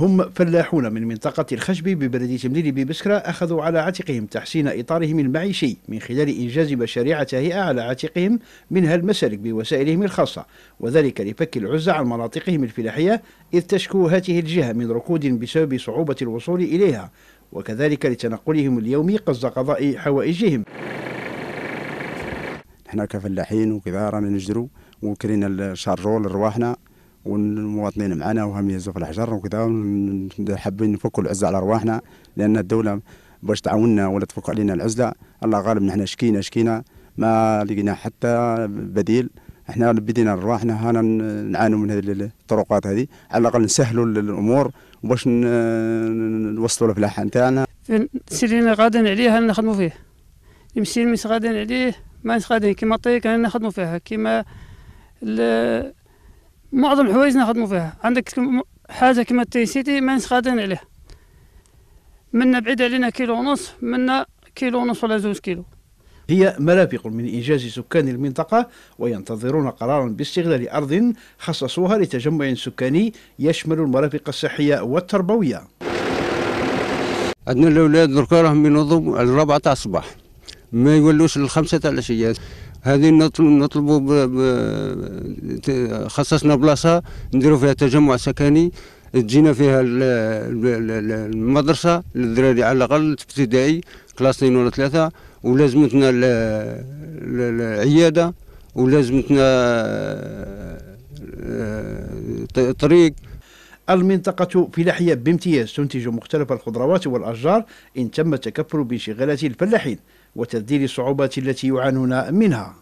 هم فلاحون من منطقة الخشب ببلدية مدير ببسكرة أخذوا على عاتقهم تحسين إطارهم المعيشي من خلال إنجاز مشاريع تهيئة على عاتقهم منها المسالك بوسائلهم الخاصة وذلك لفك العزة عن مناطقهم الفلاحية إذ تشكو هذه الجهة من ركود بسبب صعوبة الوصول إليها وكذلك لتنقلهم اليومي قصد قضاء حوائجهم احنا كفلاحين وكذا رانا نجرو وكرينا الشارجول رواحنا والمواطنين معنا وهم في الحجر وكذا حابين نفكوا العزة على أرواحنا لأن الدولة باش تعاوننا ولا تفك علينا العزلة الله غالب نحن شكينا شكينا ما لقينا حتى بديل احنا بدينا ارواحنا هنا نعانوا من هذه الطرقات هذه على الاقل نسهلوا الامور باش نوصلوا الفلاحه نتاعنا سيرينا غادين عليه نخدموا فيه المسير مش غادين عليه ما غادا كيما الطريق نخدموا فيها كيما معظم الحوايج نخدمو فيها عندك حاجه كما التيسيتي ما نسخادين عليه منا بعيد علينا كيلو ونص منا كيلو ونص ولا زوج كيلو هي مرافق من إنجاز سكان المنطقة وينتظرون قرارا باستغلال أرض خصصوها لتجمع سكاني يشمل المرافق الصحية والتربوية عندنا الأولاد دركا راهم ينوضوا الرابعة تاع الصباح ما يولوش للخمسة تاع العشية هذه نطلبوا خصصنا بلاصه نديروا فيها تجمع سكني تجينا فيها المدرسه للدراري على الاقل ابتدائي كلاس اثنين ولا ثلاثه ولازمتنا العياده ولازمتنا آه، طريق المنطقة فلاحية بامتياز تنتج مختلف الخضروات والأشجار إن تم التكفل بانشغالات الفلاحين وتذليل الصعوبات التي يعانون منها